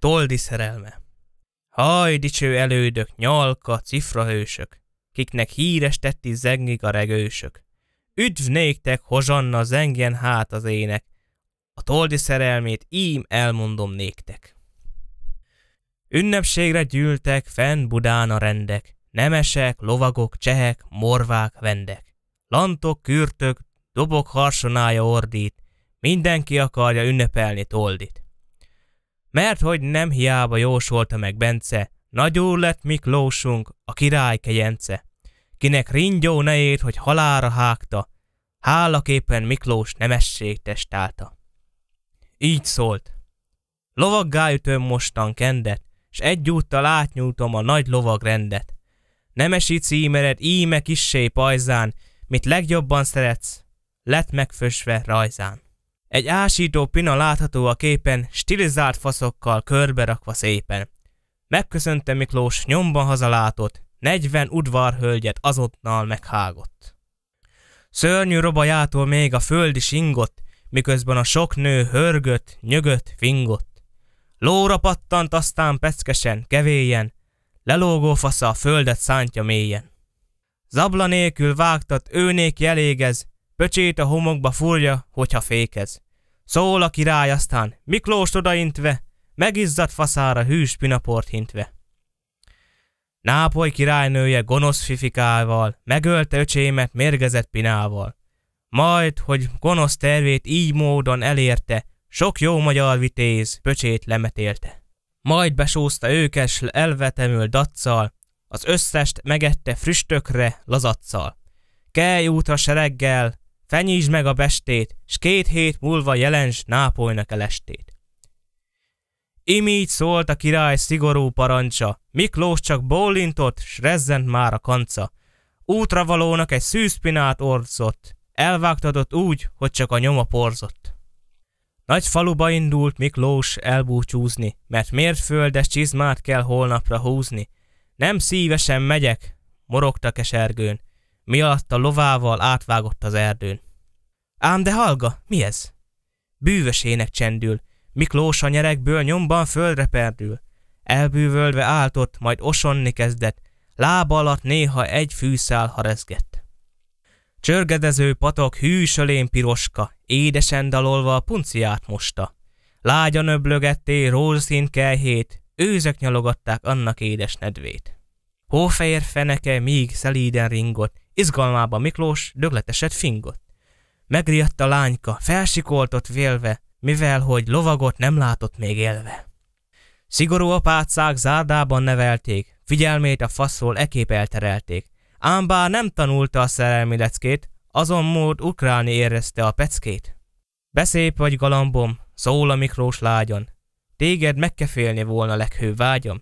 Toldi szerelme. Haj, dicső elődök, nyalka, cifrahősök, kiknek híres tetti zengig a regősök. Üdv néktek, hozsanna, zengjen hát az ének, a toldi szerelmét ím elmondom néktek. Ünnepségre gyűltek fenn Budán a rendek, nemesek, lovagok, csehek, morvák, vendek. Lantok, kürtök, dobok harsonája ordít, mindenki akarja ünnepelni toldit mert hogy nem hiába jósolta meg Bence, nagy úr lett Miklósunk, a király kegyence, kinek ringyó ért, hogy halára hágta, hálaképpen Miklós nemesség testálta. Így szólt. Lovaggá ütöm mostan kendet, s egyúttal átnyújtom a nagy lovagrendet. Nemesi címered íme kissé pajzán, mit legjobban szeretsz, lett megfösve rajzán. Egy ásító pina látható a képen, stilizált faszokkal körberakva szépen. Megköszönte Miklós, nyomban hazalátott, negyven udvarhölgyet azonnal meghágott. Szörnyű robajától még a földi ingott, miközben a sok nő hörgött, nyögött, fingott. Lóra pattant aztán peckesen, kevéjen, lelógó fasza a földet szántja mélyen. Zabla nélkül vágtat, őnék jelégez, pöcsét a homokba furja, hogyha fékez. Szól a király aztán, Miklós odaintve, megizzadt faszára hűs pinaport hintve. Nápoly királynője gonosz fifikával, megölte öcsémet mérgezett pinával. Majd, hogy gonosz tervét így módon elérte, sok jó magyar vitéz pöcsét lemetélte. Majd besózta őkes elvetemül daccal, az összest megette früstökre lazaccal. Kelj útra sereggel, Fenyítsd meg a bestét, s két hét múlva jelens Nápolynak elestét. Ím így szólt a király szigorú parancsa, Miklós csak bólintott, s rezzent már a kanca. Útra valónak egy szűzpinát orzott, elvágtatott úgy, hogy csak a nyoma porzott. Nagy faluba indult Miklós elbúcsúzni, mert mérföldes csizmát kell holnapra húzni. Nem szívesen megyek, morogta kesergőn, mi alatt a lovával átvágott az erdőn. Ám de hallga, mi ez? Bűvös ének csendül, Miklós a nyerekből nyomban földre perdül. Elbűvölve áltott, majd osonni kezdett, lába alatt néha egy fűszál harezgett. Csörgedező patok hűsölén piroska, édesen dalolva a punciát mosta. Lágyan öblögetté rózsaszín kelhét, őzök nyalogatták annak édes nedvét. Hófehér feneke még szelíden ringott, izgalmába Miklós dögleteset fingott. Megriadt a lányka, felsikoltott vélve, mivel hogy lovagot nem látott még élve. Szigorú apácák zárdában nevelték, figyelmét a faszról ekép elterelték, ám bár nem tanulta a szerelmi leckét, azon mód ukráni érezte a peckét. Beszép vagy galambom, szól a Miklós lágyon, téged megkefélni volna leghő vágyom,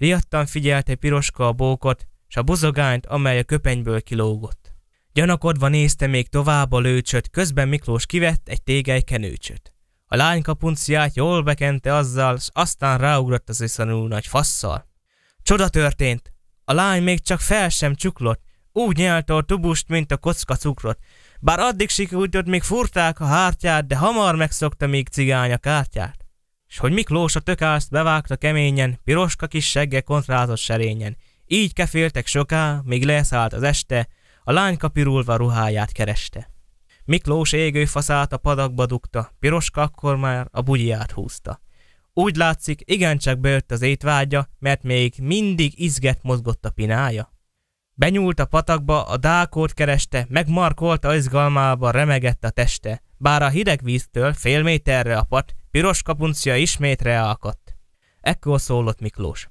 Riadtan figyelte piroska a bókot, s a buzogányt, amely a köpenyből kilógott. Gyanakodva nézte még tovább a lőcsöt, közben Miklós kivett egy tégely kenőcsöt. A lány kapunciát jól bekente azzal, s aztán ráugrott az iszonyú nagy fasszal. Csoda történt! A lány még csak fel sem csuklott, úgy nyelte a tubust, mint a kocka cukrot. Bár addig sikerült, még furták a hártyát, de hamar megszokta még cigány a kártyát. S hogy Miklós a tökászt bevágta keményen, piroska kis segge kontrázott serényen. Így keféltek soká, míg leszállt az este, a lány kapirulva ruháját kereste. Miklós égő faszát a padakba dugta, piroska akkor már a bugyját húzta. Úgy látszik, igencsak bőtt az étvágya, mert még mindig izget mozgott a pinája. Benyúlt a patakba, a dákót kereste, megmarkolta izgalmába, remegett a teste. Bár a hideg víztől fél méterre pat, piros kapuncia ismét reákadt. Ekkor szólott Miklós.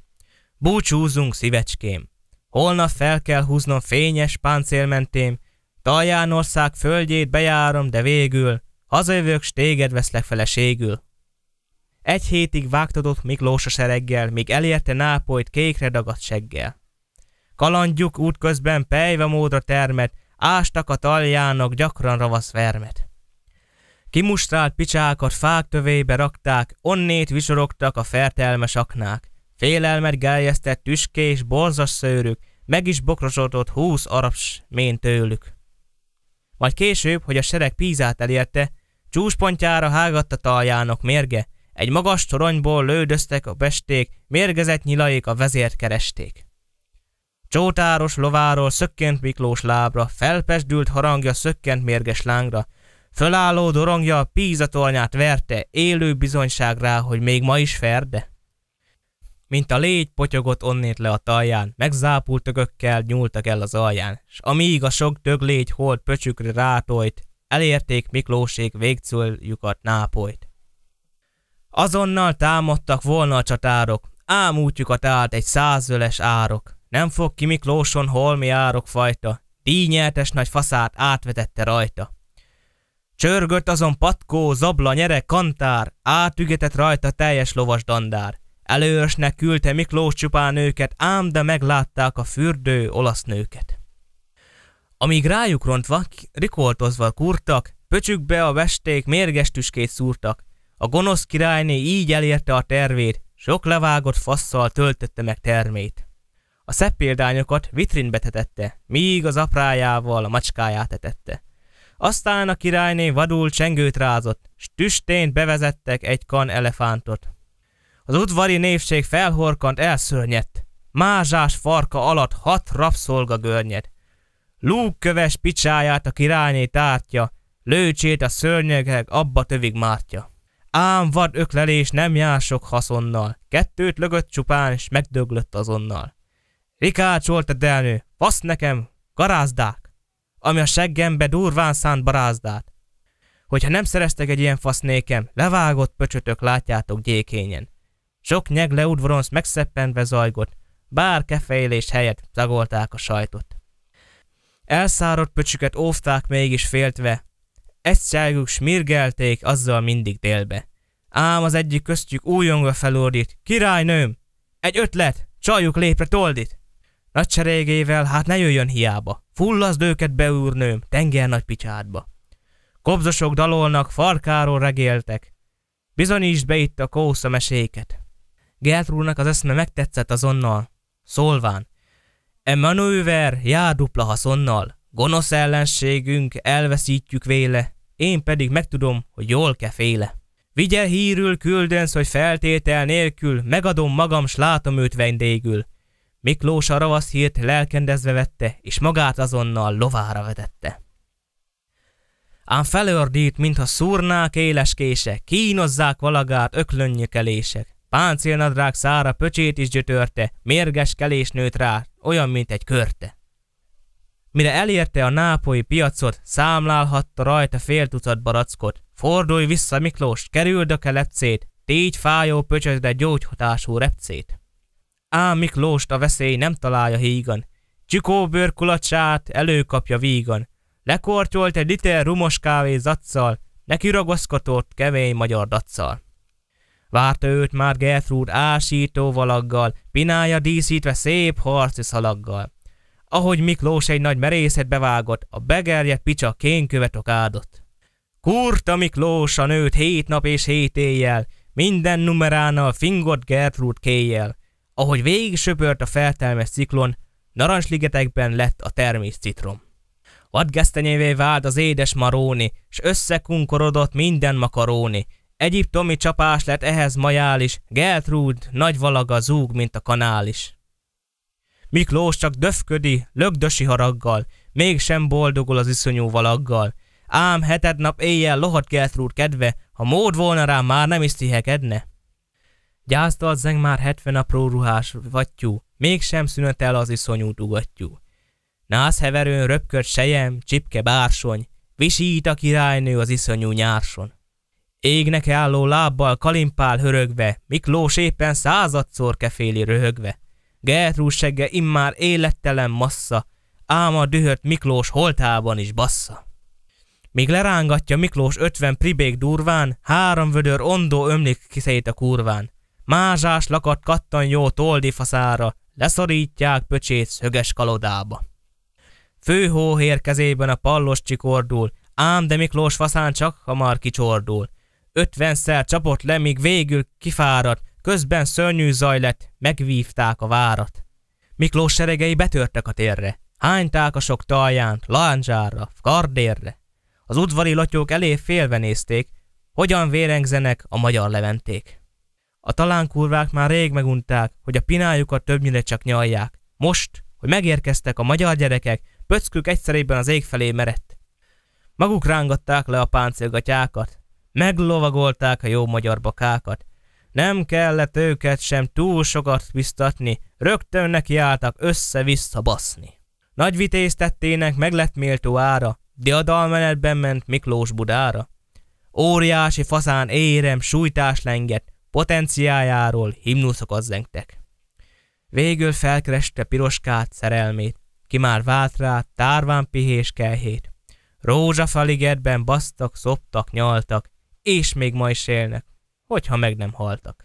Búcsúzunk, szívecském! Holnap fel kell húznom fényes páncélmentém, Taljánország földjét bejárom, de végül hazajövök, s téged veszlek feleségül. Egy hétig vágtadott Miklós a sereggel, míg elérte Nápolyt kékre dagadt seggel. Kalandjuk útközben pejve módra termet, ástak a taljának gyakran ravasz vermet. Kimustrált picsákat fák tövébe rakták, onnét visorogtak a fertelmes aknák. Félelmet geljesztett tüskés, borzas szőrük, meg is bokrosodott húsz arabs mén tőlük. Majd később, hogy a sereg Pízát elérte, csúspontjára hágatta a taljának mérge, egy magas toronyból lődöztek a besték, mérgezett nyilaik a vezért keresték. Csótáros lováról szökkent Miklós lábra, felpesdült harangja szökkent mérges lángra, Fölálló dorongja a pízatornyát verte, élő bizonyság rá, hogy még ma is ferde. Mint a légy potyogott onnét le a talján, megzápult ögökkel nyúltak el az alján, s amíg a sok dög légy hold pöcsükre rátojt, elérték Miklósék végcéljukat Nápolyt. Azonnal támadtak volna a csatárok, ám útjukat állt egy százöles árok. Nem fog ki Miklóson holmi árok fajta, dínyeltes nagy faszát átvetette rajta. Csörgött azon patkó, zabla, nyere, kantár, átügetett rajta teljes lovas dandár. Előösnek küldte Miklós csupán őket, ám de meglátták a fürdő olasz nőket. Amíg rájuk rontva, rikoltozva kurtak, pöcsükbe a vesték mérges tüskét szúrtak. A gonosz királyné így elérte a tervét, sok levágott fasszal töltötte meg termét. A szebb példányokat vitrinbe tetette, míg az aprájával a macskáját etette. Aztán a királyné vadul csengőt rázott, s tüstént bevezettek egy kan elefántot. Az udvari névség felhorkant elszörnyett. Mázsás farka alatt hat rabszolga görnyed. Lúgköves picsáját a királyné tártja, lőcsét a szörnyegek abba tövig mártja. Ám vad öklelés nem jár sok haszonnal, kettőt lögött csupán, és megdöglött azonnal. Rikácsolt a delnő, fasz nekem, garázdák! ami a seggembe durván szánt barázdát. Hogyha nem szereztek egy ilyen fasz nékem, levágott pöcsötök látjátok gyékényen. Sok nyeg leudvoronsz megszeppentve zajgott, bár kefejlés helyett tagolták a sajtot. Elszáradt pöcsüket óvták mégis féltve, egyszerűk smirgelték azzal mindig délbe. Ám az egyik köztjük újonga felordít, királynőm, egy ötlet, csaljuk lépre toldit! Nagy cserégével, hát ne jöjjön hiába. Fullaszd őket be, úrnőm, tenger nagy picsádba. Kobzosok dalolnak, farkáról regéltek. Bizonyítsd be itt a kósza meséket. Geltrúnak az eszme megtetszett azonnal. Szólván. E manőver jár dupla haszonnal. Gonosz ellenségünk, elveszítjük véle. Én pedig megtudom, hogy jól keféle. Vigye hírül küldönsz, hogy feltétel nélkül, megadom magam, s látom őt vendégül. Miklós a ravasz hírt lelkendezve vette, és magát azonnal lovára vetette. Ám felördít, mintha szúrnák éles kése, kínozzák valagát öklönnyökelések. Páncélnadrág szára pöcsét is gyötörte, mérges kelés nőtt rá, olyan, mint egy körte. Mire elérte a nápolyi piacot, számlálhatta rajta fél tucat barackot. Fordulj vissza, Miklós, kerüld a kelepcét, tégy fájó pöcsösre gyógyhatású repcét. Ám Miklóst a veszély nem találja hígan. Csikó bőrkulacsát előkapja vígan. Lekortyolt egy liter rumos kávé zaccal, neki ragaszkodott kemény magyar dacsal. Várta őt már Gertrude ásító valaggal, pinája díszítve szép harci szalaggal. Ahogy Miklós egy nagy merészet bevágott, a begerje picsa kénkövet okádott. Kurta Miklós a nőt hét nap és hét éjjel, minden numeránal fingott Gertrude kéjjel. Ahogy végig söpört a feltelmes ciklon, narancsligetekben lett a termés citrom. Vadgesztenyévé vált az édes maróni, s összekunkorodott minden makaróni. Egyiptomi csapás lett ehhez majális, Geltrúd nagy valaga zúg, mint a kanál is. Miklós csak döfködi, lögdösi haraggal, mégsem boldogul az iszonyú valaggal. Ám heted nap éjjel lohat Geltrúd kedve, ha mód volna rá, már nem is tihekedne. Gyásztalt zeng már hetven apró ruhás vattyú, mégsem el az iszonyú dugattyú. Nász heverőn röpköd sejem, csipke bársony, visít a királynő az iszonyú nyárson. Égnek álló lábbal kalimpál hörögve, Miklós éppen századszor keféli röhögve. Gertrús segge immár élettelen massza, ám a dühött Miklós holtában is bassza. Míg lerángatja Miklós ötven pribék durván, három vödör ondó ömlik kiszejét a kurván mázsás lakat toldi faszára, leszorítják pöcsét szöges kalodába. Főhóhér kezében a pallos csikordul, ám de Miklós faszán csak hamar kicsordul. Ötvenszer csapott le, míg végül kifáradt, közben szörnyű zaj lett, megvívták a várat. Miklós seregei betörtek a térre, hányták a sok talján, lándzsára, kardérre. Az udvari latyók elé félve nézték, hogyan vérengzenek a magyar leventék. A talánkurvák már rég megunták, hogy a pinájukat többnyire csak nyalják. Most, hogy megérkeztek a magyar gyerekek, pöckük egyszerében az ég felé merett. Maguk rángatták le a páncélgatyákat, meglovagolták a jó magyar bakákat. Nem kellett őket sem túl sokat biztatni, rögtön nekiálltak össze-vissza baszni. Nagy vitéztettének meg lett méltó ára, diadalmenetben ment Miklós Budára. Óriási faszán érem, sújtás lengett, potenciájáról az zengtek. Végül felkereste piroskát, szerelmét, ki már vált rá, tárván pihés kelhét. Rózsafaligetben basztak, szoptak, nyaltak, és még ma is élnek, hogyha meg nem haltak.